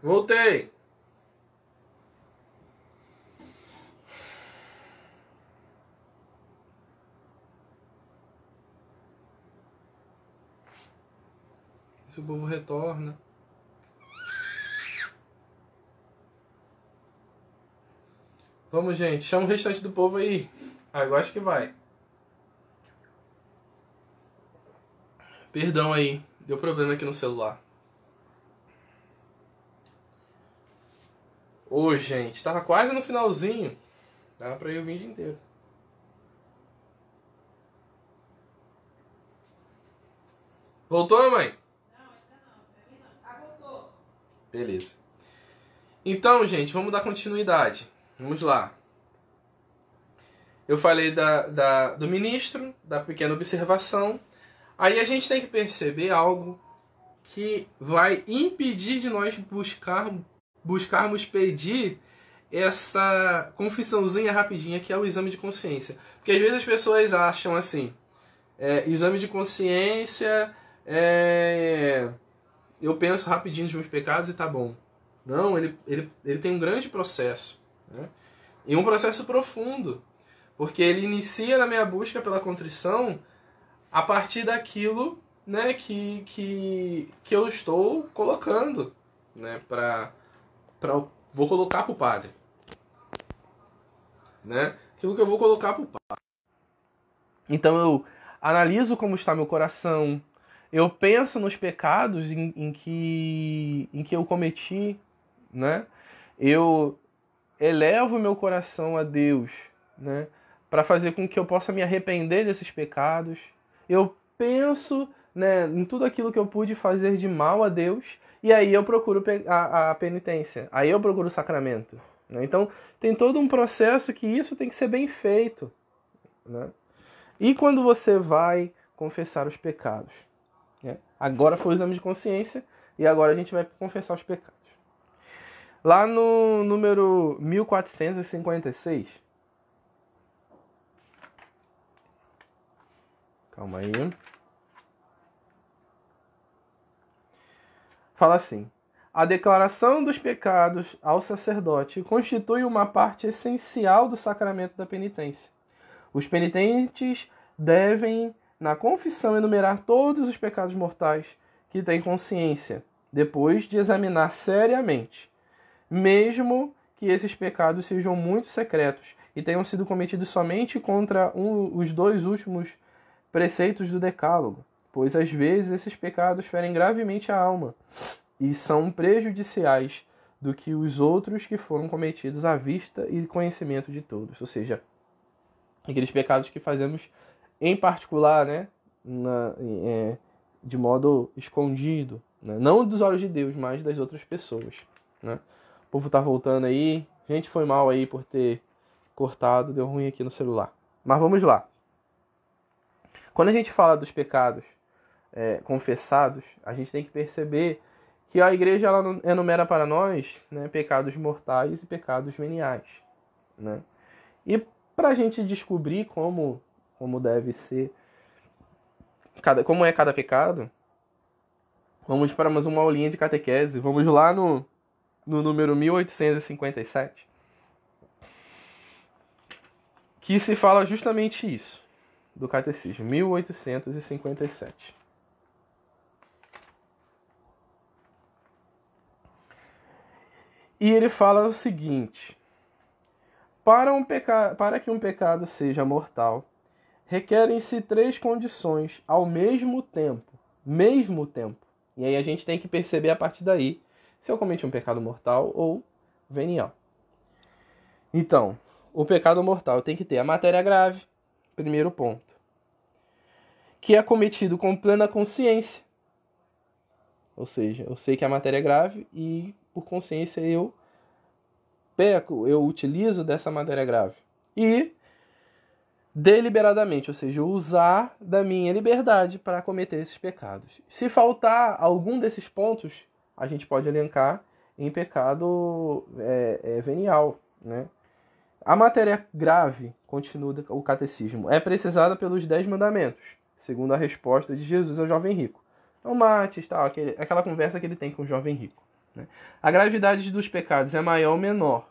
Voltei. Se o povo retorna. Vamos, gente. Chama o restante do povo aí. Agora ah, acho que vai. Perdão aí. Deu problema aqui no celular. Ô, gente, tava quase no finalzinho. Dava pra ir o vídeo inteiro. Voltou, mãe? Não, ainda não. não. voltou. Beleza. Então, gente, vamos dar continuidade. Vamos lá. Eu falei da, da, do ministro, da pequena observação. Aí a gente tem que perceber algo que vai impedir de nós buscar, buscarmos pedir essa confissãozinha rapidinha que é o exame de consciência. Porque às vezes as pessoas acham assim: é, exame de consciência, é, eu penso rapidinho nos meus pecados e tá bom. Não, ele, ele, ele tem um grande processo. Né? E um processo profundo. Porque ele inicia na minha busca pela contrição a partir daquilo né, que, que, que eu estou colocando né, para para vou colocar pro padre. Né? Aquilo que eu vou colocar pro padre. Então eu analiso como está meu coração. Eu penso nos pecados em, em que em que eu cometi, né? Eu elevo meu coração a Deus, né? Para fazer com que eu possa me arrepender desses pecados. Eu penso né, em tudo aquilo que eu pude fazer de mal a Deus e aí eu procuro a, a penitência, aí eu procuro o sacramento. Né? Então tem todo um processo que isso tem que ser bem feito. Né? E quando você vai confessar os pecados? Né? Agora foi o exame de consciência e agora a gente vai confessar os pecados. Lá no número 1456. Calma aí. fala assim: a declaração dos pecados ao sacerdote constitui uma parte essencial do sacramento da penitência. Os penitentes devem, na confissão, enumerar todos os pecados mortais que têm consciência, depois de examinar seriamente, mesmo que esses pecados sejam muito secretos e tenham sido cometidos somente contra um, os dois últimos preceitos do Decálogo pois às vezes esses pecados ferem gravemente a alma e são prejudiciais do que os outros que foram cometidos à vista e conhecimento de todos, ou seja, aqueles pecados que fazemos em particular, né, na, é, de modo escondido, né? não dos olhos de Deus, mas das outras pessoas, né? O povo tá voltando aí, gente foi mal aí por ter cortado, deu ruim aqui no celular. Mas vamos lá. Quando a gente fala dos pecados é, confessados, a gente tem que perceber que a igreja ela enumera para nós né, pecados mortais e pecados veniais. Né? E para a gente descobrir como, como deve ser, cada, como é cada pecado, vamos para mais uma aulinha de catequese. Vamos lá no, no número 1857, que se fala justamente isso, do catecismo, 1857. E ele fala o seguinte: para, um peca... para que um pecado seja mortal, requerem-se três condições ao mesmo tempo. Mesmo tempo. E aí a gente tem que perceber a partir daí se eu cometi um pecado mortal ou venial. Então, o pecado mortal tem que ter a matéria grave, primeiro ponto, que é cometido com plena consciência. Ou seja, eu sei que a matéria é grave e por consciência eu peco, eu utilizo dessa matéria grave. E deliberadamente, ou seja, usar da minha liberdade para cometer esses pecados. Se faltar algum desses pontos, a gente pode elencar em pecado é, é, venial, né? A matéria grave, continua o catecismo, é precisada pelos dez mandamentos, segundo a resposta de Jesus ao jovem rico. Então, mate, tal, aquele, aquela conversa que ele tem com o jovem rico. Né? A gravidade dos pecados é maior ou menor.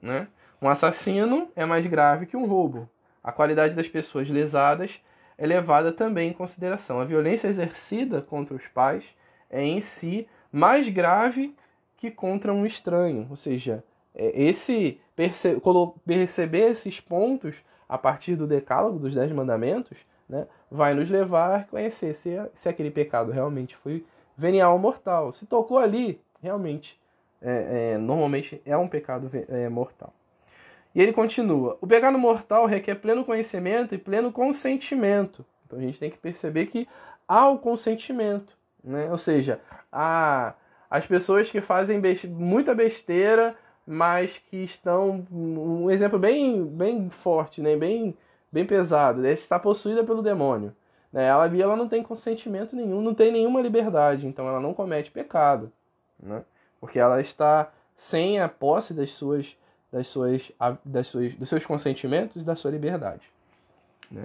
Né? Um assassino é mais grave que um roubo. A qualidade das pessoas lesadas é levada também em consideração. A violência exercida contra os pais é em si mais grave que contra um estranho. Ou seja, é, esse perce perceber esses pontos a partir do decálogo dos Dez Mandamentos né, vai nos levar a conhecer se, é, se aquele pecado realmente foi venial ou mortal. Se tocou ali, realmente, é, é, normalmente é um pecado é, mortal. E ele continua: o pecado mortal requer pleno conhecimento e pleno consentimento. Então a gente tem que perceber que há o consentimento, né? ou seja, há as pessoas que fazem muita besteira, mas que estão. Um exemplo bem, bem forte, né? bem, bem pesado: está possuída pelo demônio. Né? Ela ali ela não tem consentimento nenhum, não tem nenhuma liberdade, então ela não comete pecado né? Porque ela está sem a posse das suas, das suas, das suas, dos seus consentimentos e da sua liberdade. Né?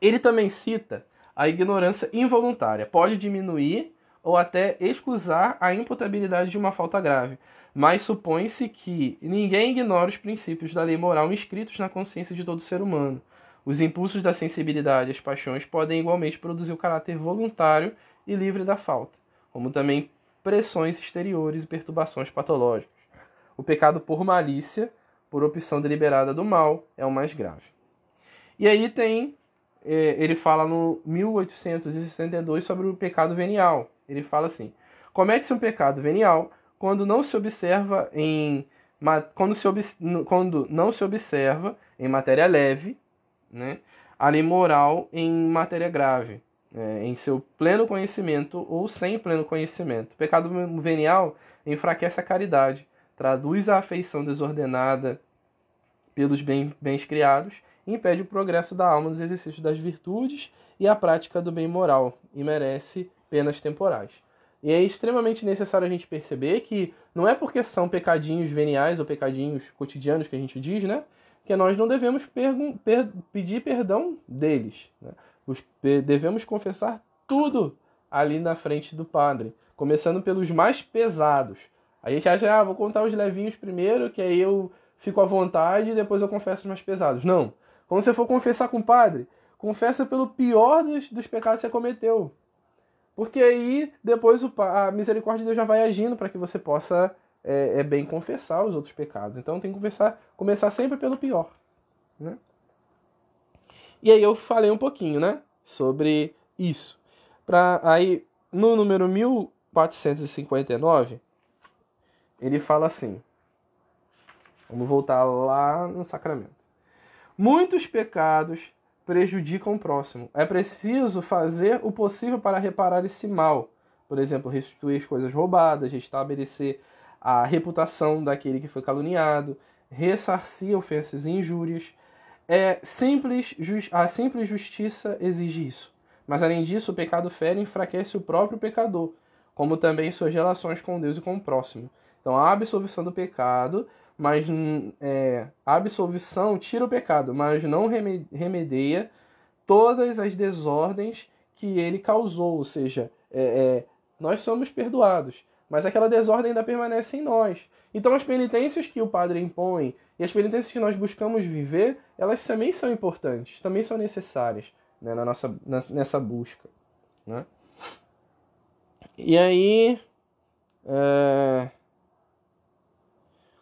Ele também cita a ignorância involuntária. Pode diminuir ou até excusar a imputabilidade de uma falta grave, mas supõe-se que ninguém ignora os princípios da lei moral inscritos na consciência de todo ser humano. Os impulsos da sensibilidade e as paixões podem igualmente produzir o caráter voluntário e livre da falta, como também pressões exteriores e perturbações patológicas. O pecado por malícia, por opção deliberada do mal, é o mais grave. E aí tem, é, ele fala no 1862 sobre o pecado venial. Ele fala assim: comete-se um pecado venial quando não se observa em quando, se, quando não se observa em matéria leve, né, a lei moral em matéria grave é, em seu pleno conhecimento ou sem pleno conhecimento. O pecado venial enfraquece a caridade, traduz a afeição desordenada pelos bens criados, impede o progresso da alma nos exercícios das virtudes e a prática do bem moral, e merece penas temporais. E é extremamente necessário a gente perceber que não é porque são pecadinhos veniais ou pecadinhos cotidianos que a gente diz, né? Que nós não devemos pedir perdão deles. Né? devemos confessar tudo ali na frente do padre, começando pelos mais pesados. Aí já já ah, vou contar os levinhos primeiro, que aí eu fico à vontade e depois eu confesso os mais pesados. Não. Quando você for confessar com o padre, confessa pelo pior dos, dos pecados que você cometeu. Porque aí depois o, a misericórdia de Deus já vai agindo para que você possa é, é, bem confessar os outros pecados. Então tem que começar, começar sempre pelo pior. Né? E aí eu falei um pouquinho, né, sobre isso. Pra, aí, no número 1459, ele fala assim. Vamos voltar lá no sacramento. Muitos pecados prejudicam o próximo. É preciso fazer o possível para reparar esse mal. Por exemplo, restituir as coisas roubadas, restabelecer a reputação daquele que foi caluniado, ressarcir ofensas e injúrias, é simples, a simples justiça exige isso. Mas além disso, o pecado fere e enfraquece o próprio pecador, como também suas relações com Deus e com o próximo. Então a absolvição do pecado, mas é, a absolvição tira o pecado, mas não remedeia todas as desordens que ele causou, ou seja, é, é, nós somos perdoados, mas aquela desordem ainda permanece em nós. Então as penitências que o padre impõe e as penitências que nós buscamos viver elas também são importantes, também são necessárias né, na nossa, nessa busca. Né? E aí, é...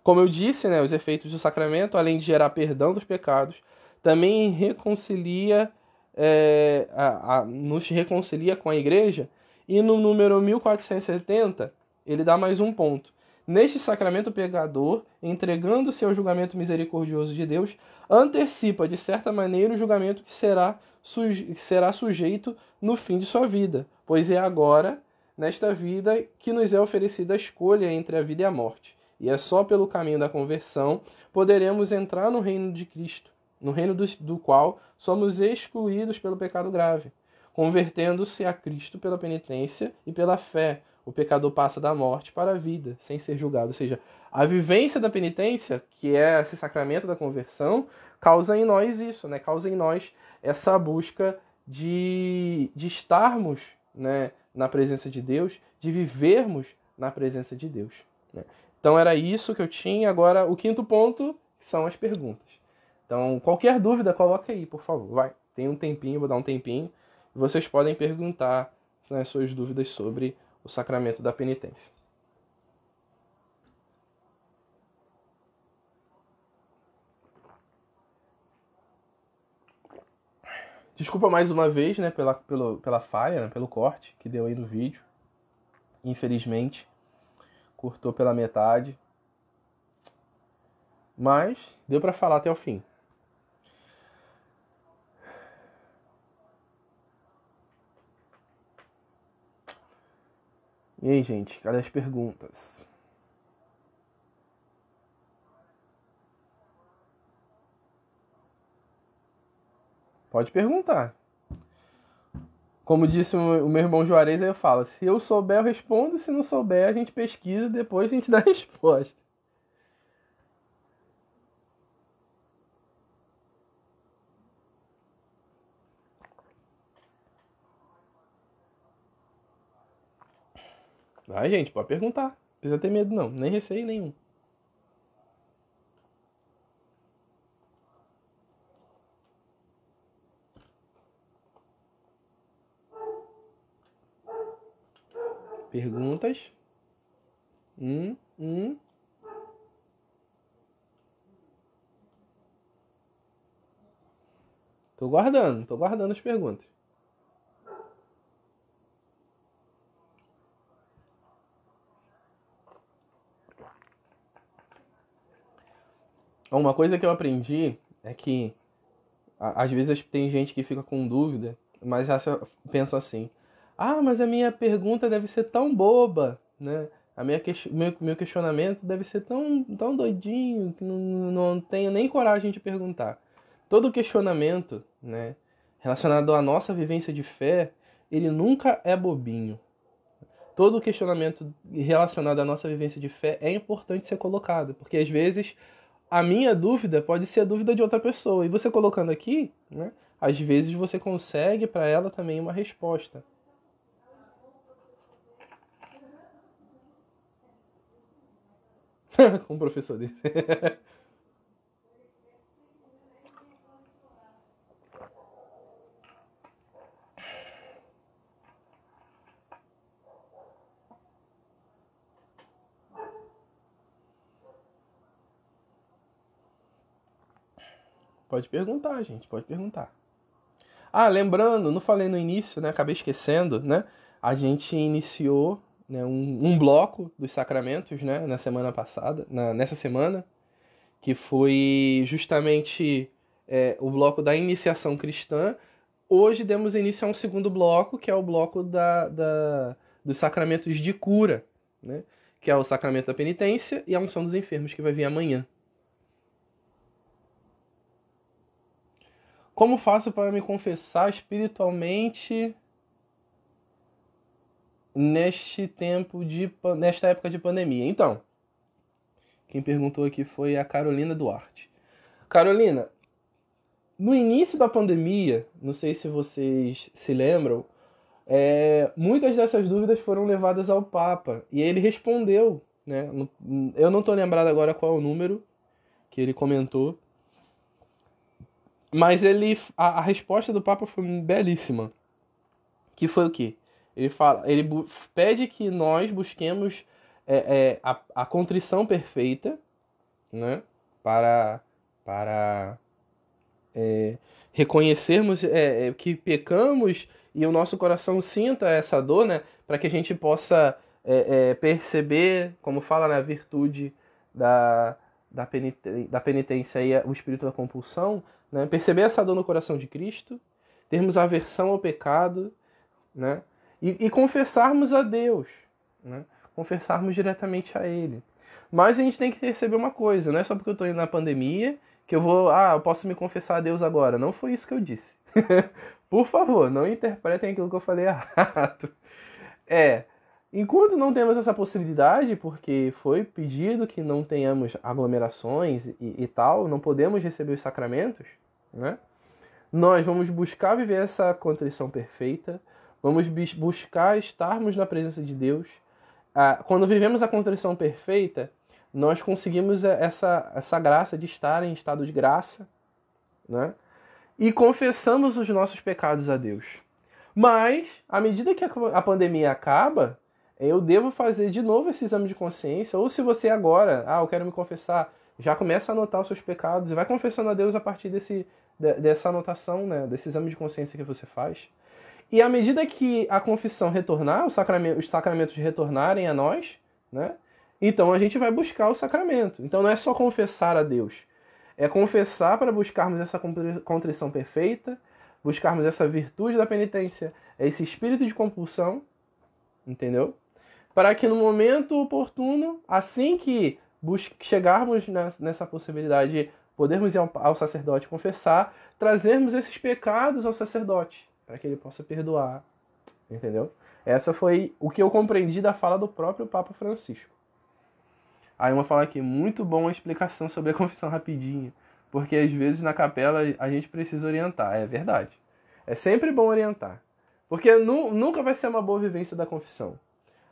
como eu disse, né, os efeitos do sacramento, além de gerar perdão dos pecados, também reconcilia, é, a, a, nos reconcilia com a igreja. E no número 1470, ele dá mais um ponto neste sacramento, pecador, entregando-se ao julgamento misericordioso de Deus, antecipa, de certa maneira, o julgamento que será, suje será sujeito no fim de sua vida, pois é agora, nesta vida, que nos é oferecida a escolha entre a vida e a morte. E é só pelo caminho da conversão poderemos entrar no reino de Cristo, no reino do, do qual somos excluídos pelo pecado grave, convertendo-se a Cristo pela penitência e pela fé, o pecador passa da morte para a vida, sem ser julgado. Ou seja, a vivência da penitência, que é esse sacramento da conversão, causa em nós isso, né? causa em nós essa busca de, de estarmos né, na presença de Deus, de vivermos na presença de Deus. Né? Então era isso que eu tinha. Agora, o quinto ponto são as perguntas. Então, qualquer dúvida, coloca aí, por favor. Vai, tem um tempinho, vou dar um tempinho. Vocês podem perguntar né, suas dúvidas sobre o sacramento da penitência. Desculpa mais uma vez, né, pela, pelo, pela falha, né, pelo corte que deu aí no vídeo. Infelizmente, cortou pela metade. Mas deu para falar até o fim. E aí, gente, cadê as perguntas? Pode perguntar. Como disse o meu irmão Juarez, aí eu falo: se eu souber, eu respondo, se não souber, a gente pesquisa e depois a gente dá a resposta. Vai, gente, pode perguntar. Não precisa ter medo, não. Nem receio nenhum. Perguntas? Hum, hum. Tô guardando, tô guardando as perguntas. Uma coisa que eu aprendi é que às vezes tem gente que fica com dúvida, mas eu penso assim: ah, mas a minha pergunta deve ser tão boba, né? A minha que... meu, meu questionamento deve ser tão, tão doidinho que não, não tenho nem coragem de perguntar. Todo questionamento né, relacionado à nossa vivência de fé, ele nunca é bobinho. Todo questionamento relacionado à nossa vivência de fé é importante ser colocado, porque às vezes a minha dúvida pode ser a dúvida de outra pessoa. E você colocando aqui, né, às vezes você consegue para ela também uma resposta. Com um professor desse. Pode perguntar, gente, pode perguntar. Ah, lembrando, não falei no início, né? Acabei esquecendo, né? A gente iniciou né, um, um bloco dos sacramentos, né? Na semana passada, na, nessa semana, que foi justamente é, o bloco da iniciação cristã. Hoje demos início a um segundo bloco, que é o bloco da, da, dos sacramentos de cura, né? Que é o sacramento da penitência e a unção dos enfermos, que vai vir amanhã, Como faço para me confessar espiritualmente neste tempo de nesta época de pandemia? Então, quem perguntou aqui foi a Carolina Duarte. Carolina, no início da pandemia, não sei se vocês se lembram, é, muitas dessas dúvidas foram levadas ao Papa e ele respondeu, né? Eu não estou lembrado agora qual é o número que ele comentou, mas ele. A, a, resposta do Papa foi belíssima. Que foi o quê? Ele fala. Ele pede que nós busquemos é, é, a, a contrição perfeita, né? Para. Para. É, reconhecermos é, é, que pecamos e o nosso coração sinta essa dor, né? Para que a gente possa é, é perceber, como fala na né, virtude da, da, penitência, da penitência o espírito da compulsão, né? Perceber essa dor no coração de Cristo, termos aversão ao pecado né? e, e confessarmos a Deus, né? confessarmos diretamente a Ele. Mas a gente tem que perceber uma coisa: não é só porque eu estou indo na pandemia que eu vou, ah, eu posso me confessar a Deus agora. Não foi isso que eu disse. Por favor, não interpretem aquilo que eu falei errado. É, enquanto não temos essa possibilidade, porque foi pedido que não tenhamos aglomerações e, e tal, não podemos receber os sacramentos, né? Nós vamos buscar viver essa contrição perfeita, vamos buscar estarmos na presença de Deus. Ah, quando vivemos a contrição perfeita, nós conseguimos essa, essa graça de estar em estado de graça, né? E confessamos os nossos pecados a Deus. Mas, à medida que a pandemia acaba, eu devo fazer de novo esse exame de consciência, ou se você agora, ah, eu quero me confessar, já começa a anotar os seus pecados e vai confessando a Deus a partir desse, dessa anotação, né, desse exame de consciência que você faz. E à medida que a confissão retornar, os sacramentos retornarem a nós, né, então a gente vai buscar o sacramento. Então não é só confessar a Deus, é confessar para buscarmos essa contrição perfeita, buscarmos essa virtude da penitência, esse espírito de compulsão, entendeu? Para que no momento oportuno, assim que chegarmos nessa possibilidade podermos ir ao, ao sacerdote confessar, trazermos esses pecados ao sacerdote, para que ele possa perdoar, entendeu? Essa foi o que eu compreendi da fala do próprio Papa Francisco. Aí uma fala aqui, muito bom a explicação sobre a confissão rapidinha, porque às vezes na capela a gente precisa orientar, é verdade. É sempre bom orientar, porque nu, nunca vai ser uma boa vivência da confissão.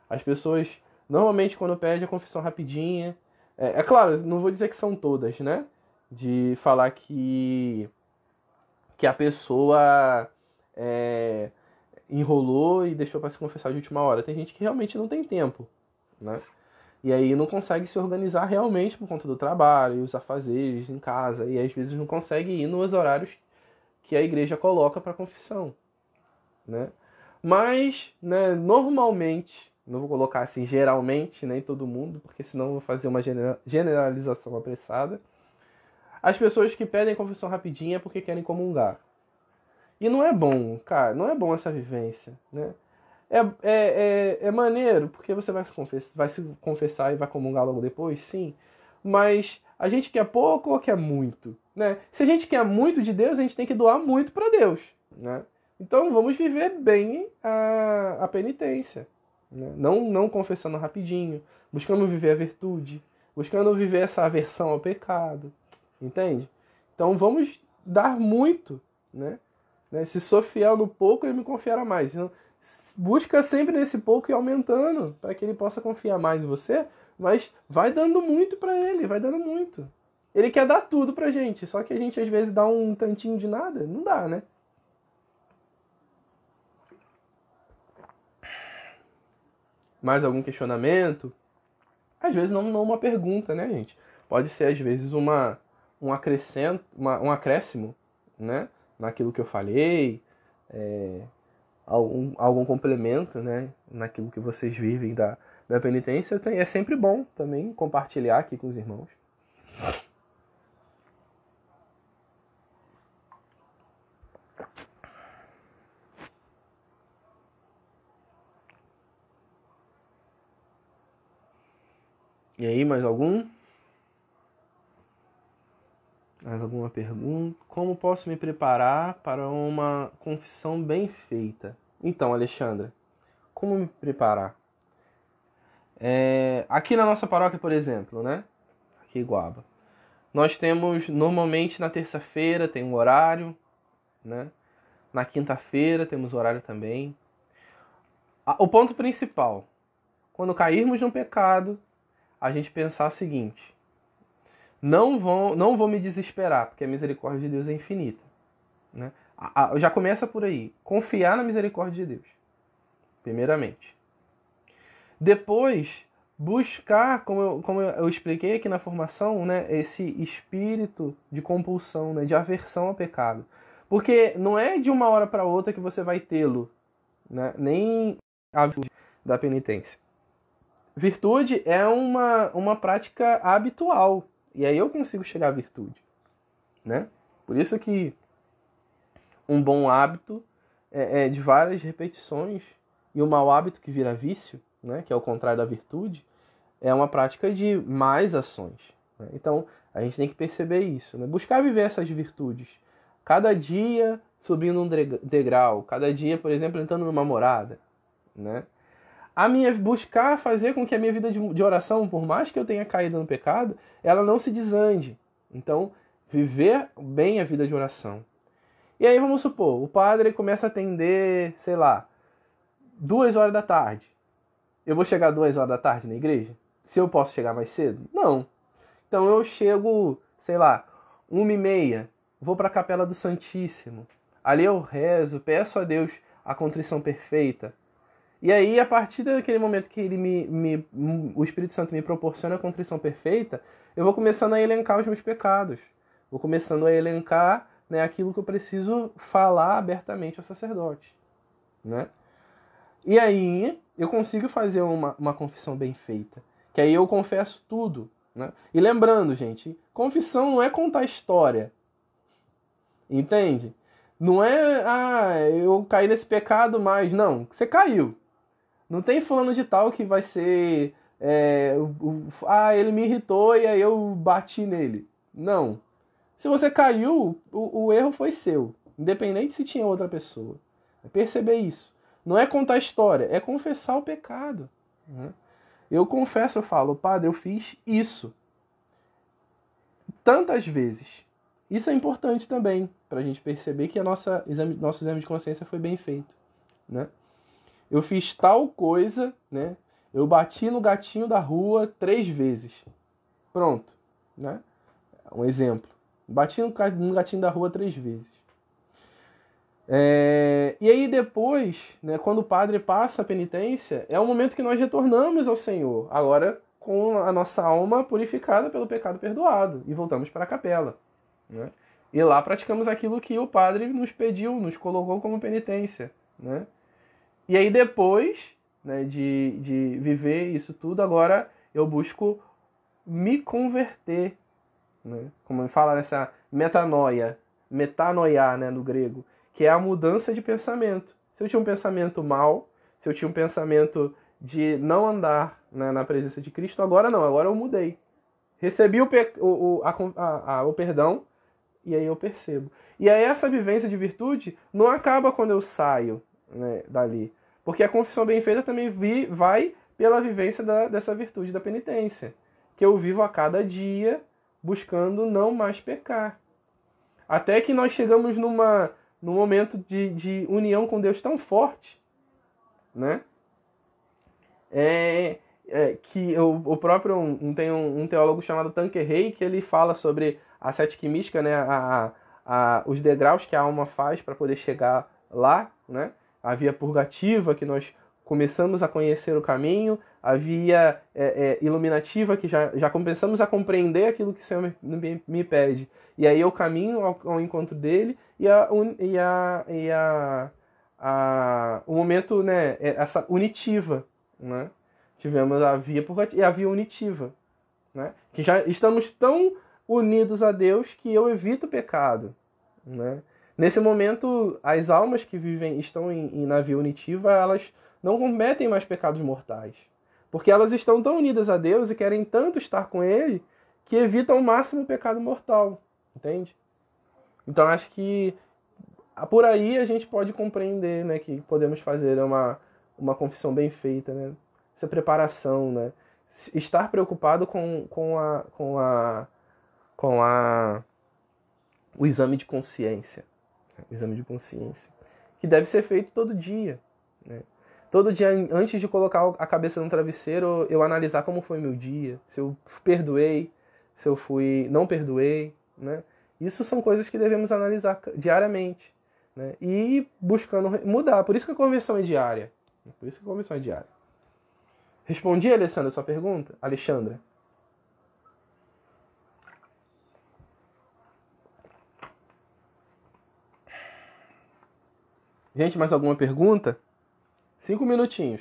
As pessoas, normalmente quando pedem a confissão rapidinha, é, é claro, não vou dizer que são todas, né? de falar que que a pessoa é, enrolou e deixou para se confessar de última hora. Tem gente que realmente não tem tempo, né? E aí não consegue se organizar realmente por conta do trabalho, e os afazeres em casa, e às vezes não consegue ir nos horários que a igreja coloca para confissão, né? Mas, né, normalmente, não vou colocar assim geralmente, nem né, todo mundo, porque senão vou fazer uma generalização apressada, as pessoas que pedem confissão rapidinha é porque querem comungar. E não é bom, cara, não é bom essa vivência, né? É, é, é, é maneiro, porque você vai se, confessar, vai se confessar e vai comungar logo depois, sim. Mas a gente quer pouco ou quer muito, né? Se a gente quer muito de Deus, a gente tem que doar muito para Deus, né? Então vamos viver bem a, a penitência, né? não não confessando rapidinho, buscando viver a virtude, buscando viver essa aversão ao pecado, entende? Então vamos dar muito, né? né? Se sou fiel no pouco, ele me confiará mais. Então, busca sempre nesse pouco e aumentando, para que ele possa confiar mais em você, mas vai dando muito para ele, vai dando muito. Ele quer dar tudo pra gente, só que a gente às vezes dá um tantinho de nada, não dá, né? Mais algum questionamento? Às vezes não, não uma pergunta, né, gente? Pode ser às vezes uma um, acrescento, uma, um acréscimo né, naquilo que eu falei, é, algum, algum complemento né, naquilo que vocês vivem da, da penitência, tem, é sempre bom também compartilhar aqui com os irmãos. E aí, mais algum? Mais alguma pergunta? Como posso me preparar para uma confissão bem feita? Então, Alexandra, como me preparar? É, aqui na nossa paróquia, por exemplo, né? Aqui em Guaba. Nós temos normalmente na terça-feira tem um horário, né? Na quinta-feira temos horário também. O ponto principal, quando cairmos num pecado, a gente pensar o seguinte: não, vão, não vou me desesperar, porque a misericórdia de Deus é infinita. Né? já começa por aí. Confiar na misericórdia de Deus, primeiramente. Depois, buscar, como eu, como eu expliquei aqui na formação, né, esse espírito de compulsão, né, de aversão ao pecado. Porque não é de uma hora para outra que você vai tê-lo, né? nem a da penitência. Virtude é uma, uma prática habitual, e aí eu consigo chegar à virtude, né? Por isso que um bom hábito é, é de várias repetições e o um mau hábito que vira vício, né, que é o contrário da virtude, é uma prática de mais ações. Né? Então a gente tem que perceber isso, né? buscar viver essas virtudes. Cada dia subindo um degrau, cada dia, por exemplo, entrando numa morada, né? a minha buscar fazer com que a minha vida de, de oração, por mais que eu tenha caído no pecado, ela não se desande. Então, viver bem a vida de oração. E aí vamos supor, o padre começa a atender, sei lá, duas horas da tarde. Eu vou chegar duas horas da tarde na igreja? Se eu posso chegar mais cedo? Não. Então eu chego, sei lá, uma e meia, vou para a capela do Santíssimo. Ali eu rezo, peço a Deus a contrição perfeita, e aí, a partir daquele momento que ele me, me, o Espírito Santo me proporciona a contrição perfeita, eu vou começando a elencar os meus pecados. Vou começando a elencar né, aquilo que eu preciso falar abertamente ao sacerdote. Né? E aí, eu consigo fazer uma, uma confissão bem feita. Que aí eu confesso tudo. Né? E lembrando, gente, confissão não é contar história. Entende? Não é, ah, eu caí nesse pecado, mas não, você caiu. Não tem fulano de tal que vai ser. É, o, o, ah, ele me irritou e aí eu bati nele. Não. Se você caiu, o, o erro foi seu. Independente se tinha outra pessoa. É perceber isso. Não é contar história, é confessar o pecado. Né? Eu confesso, eu falo, padre, eu fiz isso. Tantas vezes. Isso é importante também, para a gente perceber que a nossa exame, nosso exame de consciência foi bem feito. Né? eu fiz tal coisa, né? Eu bati no gatinho da rua três vezes. Pronto, né? Um exemplo. Bati no gatinho da rua três vezes. É... E aí depois, né, quando o padre passa a penitência, é o momento que nós retornamos ao Senhor. Agora com a nossa alma purificada pelo pecado perdoado e voltamos para a capela, né? E lá praticamos aquilo que o padre nos pediu, nos colocou como penitência, né? E aí depois né, de, de viver isso tudo, agora eu busco me converter, né? como fala nessa metanoia, metanoia né, no grego, que é a mudança de pensamento. Se eu tinha um pensamento mal, se eu tinha um pensamento de não andar né, na presença de Cristo, agora não, agora eu mudei. Recebi o, pe o, o, a, a, a, o perdão e aí eu percebo. E aí essa vivência de virtude não acaba quando eu saio né, dali. Porque a confissão bem feita também vi, vai pela vivência da, dessa virtude da penitência, que eu vivo a cada dia buscando não mais pecar. Até que nós chegamos numa, num momento de, de união com Deus tão forte, né? É, é, que o, o próprio um, tem um, um, teólogo chamado Tanqueray que ele fala sobre a sete mística, né, a, a, a, os degraus que a alma faz para poder chegar lá, né? a via purgativa, que nós começamos a conhecer o caminho, a via é, é, iluminativa, que já, já começamos a compreender aquilo que o Senhor me, me, me pede. E aí eu é caminho ao, ao encontro dele e, a, e, a, e a, a, o momento, né, é essa unitiva, né? Tivemos a via purgativa e a via unitiva, né? Que já estamos tão unidos a Deus que eu evito o pecado, né? Nesse momento, as almas que vivem estão em, em navio unitiva, elas não cometem mais pecados mortais. Porque elas estão tão unidas a Deus e querem tanto estar com Ele que evitam o máximo pecado mortal. Entende? Então acho que por aí a gente pode compreender né, que podemos fazer uma, uma confissão bem feita, né? essa preparação, né? estar preocupado com, com, a, com, a, com a, o exame de consciência o exame de consciência, que deve ser feito todo dia. Né? Todo dia, antes de colocar a cabeça no travesseiro, eu analisar como foi meu dia, se eu perdoei, se eu fui não perdoei, né? Isso são coisas que devemos analisar diariamente, né? E buscando mudar. Por isso que a conversão é diária. Por isso que a conversão é diária. Respondi, Alessandra, a sua pergunta? Alexandra. Gente, mais alguma pergunta? Cinco minutinhos.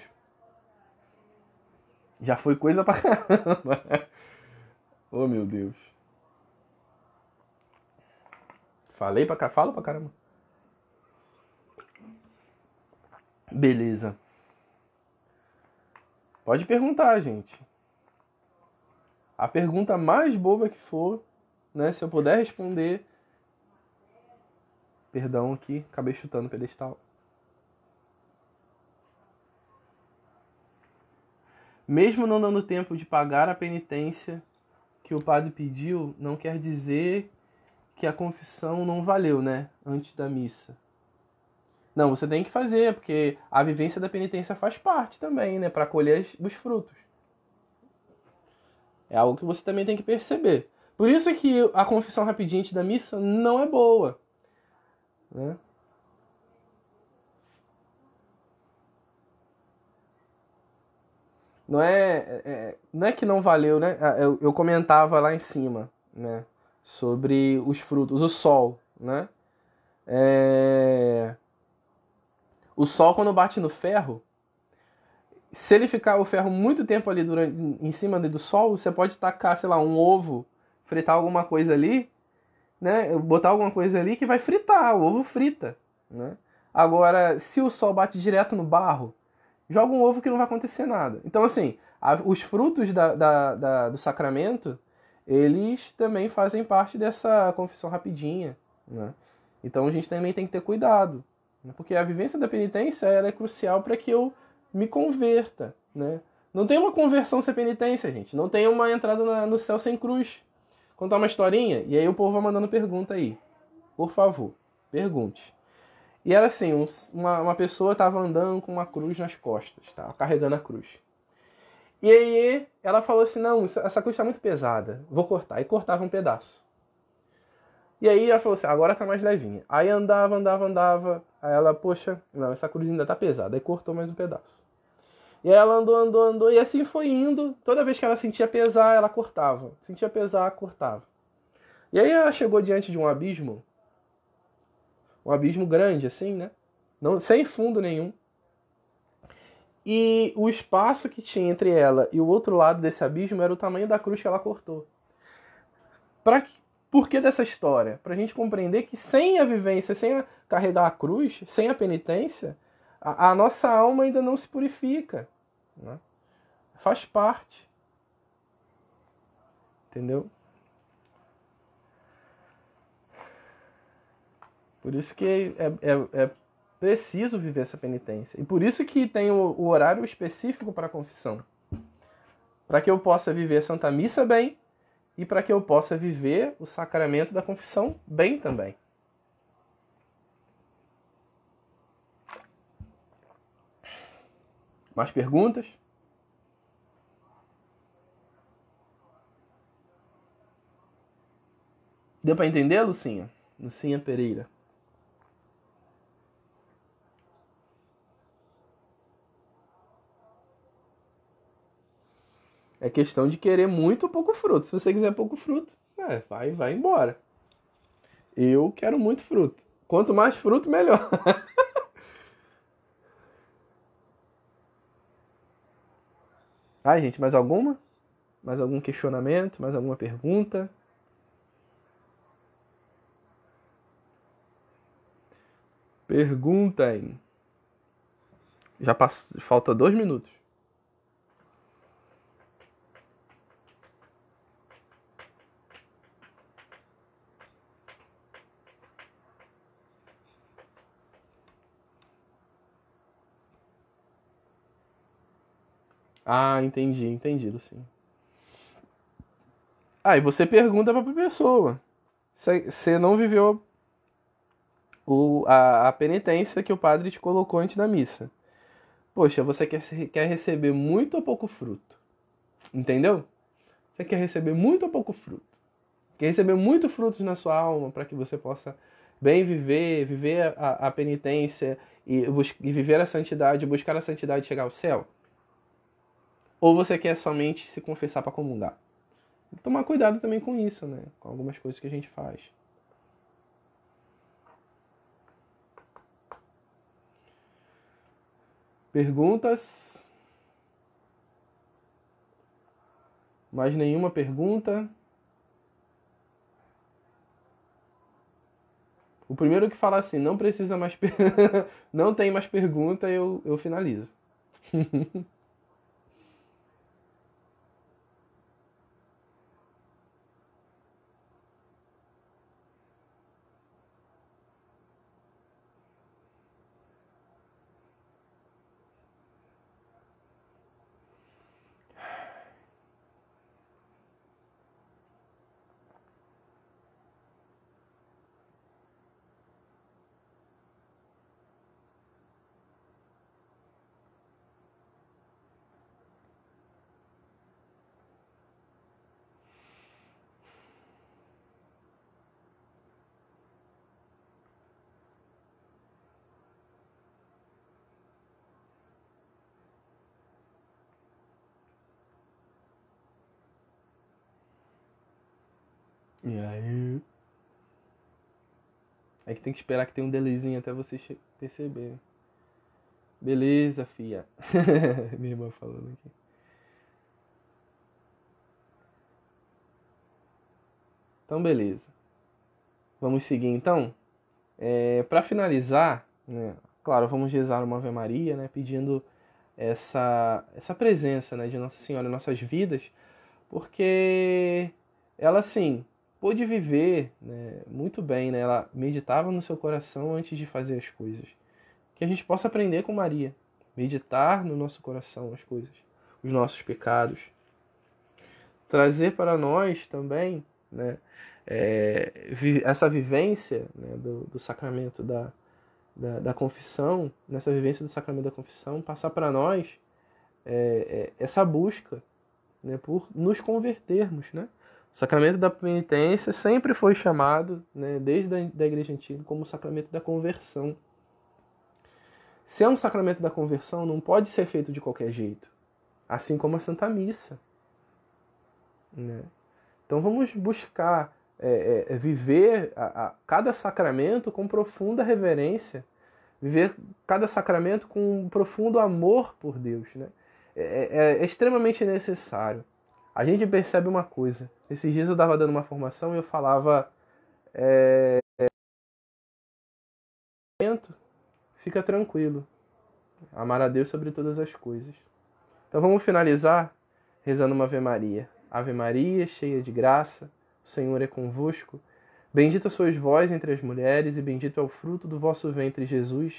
Já foi coisa pra caramba. oh, meu Deus. Falei pra cá, falo pra caramba. Beleza. Pode perguntar, gente. A pergunta mais boba que for, né? Se eu puder responder. Perdão aqui, acabei chutando o pedestal. Mesmo não dando tempo de pagar a penitência que o padre pediu, não quer dizer que a confissão não valeu, né? Antes da missa. Não, você tem que fazer, porque a vivência da penitência faz parte também, né? Para colher os frutos. É algo que você também tem que perceber. Por isso que a confissão rapidinha da missa não é boa. Né? não é, é, não é que não valeu, né? Ah, eu, eu, comentava lá em cima, né? Sobre os frutos, o sol, né? É... O sol quando bate no ferro, se ele ficar o ferro muito tempo ali durante, em cima do sol, você pode tacar, sei lá, um ovo, fritar alguma coisa ali, né? Botar alguma coisa ali que vai fritar, o ovo frita, né? Agora, se o sol bate direto no barro, joga um ovo que não vai acontecer nada. Então, assim, a, os frutos da, da, da, do sacramento, eles também fazem parte dessa confissão rapidinha, né? Então a gente também tem que ter cuidado, né? porque a vivência da penitência ela é crucial para que eu me converta, né? Não tem uma conversão sem penitência, gente. Não tem uma entrada na, no céu sem cruz. Contar uma historinha e aí o povo vai mandando pergunta aí. Por favor, pergunte. E era assim, um, uma, uma pessoa estava andando com uma cruz nas costas, tá? carregando a cruz. E aí ela falou assim, não, essa cruz está muito pesada, vou cortar. E cortava um pedaço. E aí ela falou assim, agora tá mais levinha. Aí andava, andava, andava. Aí ela, poxa, não, essa cruz ainda tá pesada. Aí cortou mais um pedaço. E aí ela andou, andou, andou. E assim foi indo. Toda vez que ela sentia pesar, ela cortava. Sentia pesar, cortava. E aí ela chegou diante de um abismo um abismo grande, assim, né? Não, sem fundo nenhum. E o espaço que tinha entre ela e o outro lado desse abismo era o tamanho da cruz que ela cortou. Pra, por que dessa história? Para a gente compreender que sem a vivência, sem a, carregar a cruz, sem a penitência, a, a nossa alma ainda não se purifica. Né? Faz parte. Entendeu? Por isso que é, é, é preciso viver essa penitência. E por isso que tem o, o horário específico para a confissão. Para que eu possa viver a Santa Missa bem e para que eu possa viver o sacramento da confissão bem também. Mais perguntas? Deu para entender, Lucinha? Lucinha Pereira. É questão de querer muito ou pouco fruto. Se você quiser pouco fruto, é, vai, vai embora. Eu quero muito fruto. Quanto mais fruto, melhor. Ai, gente, mais alguma? Mais algum questionamento? Mais alguma pergunta? Perguntem. Já passou, falta dois minutos. Ah, entendi, entendido, sim. Aí ah, você pergunta pra pessoa. Você não viveu o, a, a, penitência que o padre te colocou antes da missa. Poxa, você quer, quer receber muito ou pouco fruto? Entendeu? Você quer receber muito ou pouco fruto? Quer receber muito frutos na sua alma para que você possa bem viver, viver a, a penitência e, e viver a santidade, buscar a santidade e chegar ao céu? Ou você quer somente se confessar para comungar? Tomar cuidado também com isso, né? Com algumas coisas que a gente faz. Perguntas? Mais nenhuma pergunta? O primeiro que falar assim, não precisa mais. não tem mais pergunta, eu, eu finalizo. E aí. É que tem que esperar que tenha um delezinho até você perceber. Beleza, fia. Minha irmã falando aqui. Então, beleza. Vamos seguir então. É, Para finalizar, né, claro, vamos rezar uma Ave Maria, né, pedindo essa, essa presença né, de Nossa Senhora em nossas vidas, porque ela, sim pôde viver né, muito bem, né? ela meditava no seu coração antes de fazer as coisas. Que a gente possa aprender com Maria, meditar no nosso coração as coisas, os nossos pecados. Trazer para nós também né, é, essa vivência né, do, do, sacramento da, da, da, confissão, nessa vivência do sacramento da confissão, passar para nós é, é, essa busca né, por nos convertermos, né? O sacramento da penitência sempre foi chamado, né, desde a da igreja antiga, como o sacramento da conversão. Se é um sacramento da conversão, não pode ser feito de qualquer jeito, assim como a Santa Missa. Né? Então vamos buscar é, é, é viver a, a, cada sacramento com profunda reverência, viver cada sacramento com um profundo amor por Deus. Né? é, é, é extremamente necessário a gente percebe uma coisa. Esses dias eu estava dando uma formação e eu falava. É, é, fica tranquilo. Amar a Deus sobre todas as coisas. Então vamos finalizar rezando uma Ave Maria. Ave Maria, cheia de graça, o Senhor é convosco. Bendita sois vós entre as mulheres, e bendito é o fruto do vosso ventre, Jesus.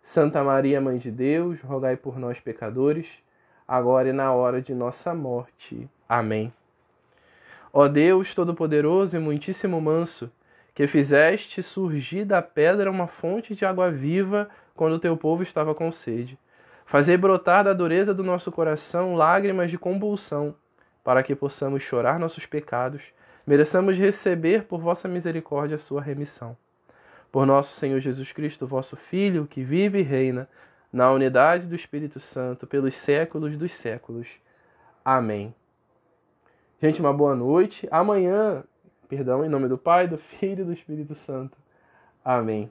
Santa Maria, Mãe de Deus, rogai por nós, pecadores agora e na hora de nossa morte. Amém. Ó Deus Todo-Poderoso e muitíssimo manso, que fizeste surgir da pedra uma fonte de água viva quando teu povo estava com sede. Fazei brotar da dureza do nosso coração lágrimas de convulsão, para que possamos chorar nossos pecados, mereçamos receber por vossa misericórdia a sua remissão. Por nosso Senhor Jesus Cristo, vosso Filho, que vive e reina, na unidade do Espírito Santo, pelos séculos dos séculos. Amém. Gente, uma boa noite. Amanhã, perdão, em nome do Pai, do Filho e do Espírito Santo. Amém.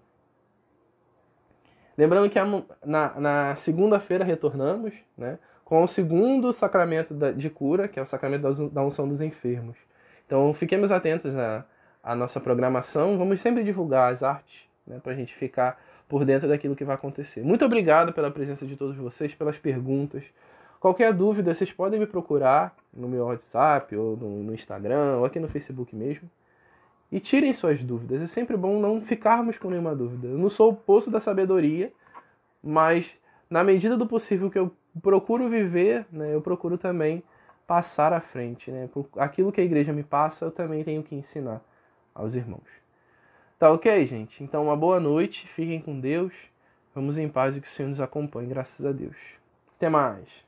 Lembrando que na, na segunda-feira retornamos né, com o segundo sacramento de cura, que é o sacramento da unção dos enfermos. Então fiquemos atentos à nossa programação. Vamos sempre divulgar as artes né, para a gente ficar por dentro daquilo que vai acontecer. Muito obrigado pela presença de todos vocês, pelas perguntas. Qualquer dúvida, vocês podem me procurar no meu WhatsApp, ou no, no Instagram, ou aqui no Facebook mesmo. E tirem suas dúvidas. É sempre bom não ficarmos com nenhuma dúvida. Eu não sou o poço da sabedoria, mas na medida do possível que eu procuro viver, né, eu procuro também passar à frente. Né? Aquilo que a igreja me passa, eu também tenho que ensinar aos irmãos. Tá ok, gente? Então, uma boa noite, fiquem com Deus. Vamos em paz e que o Senhor nos acompanhe, graças a Deus. Até mais.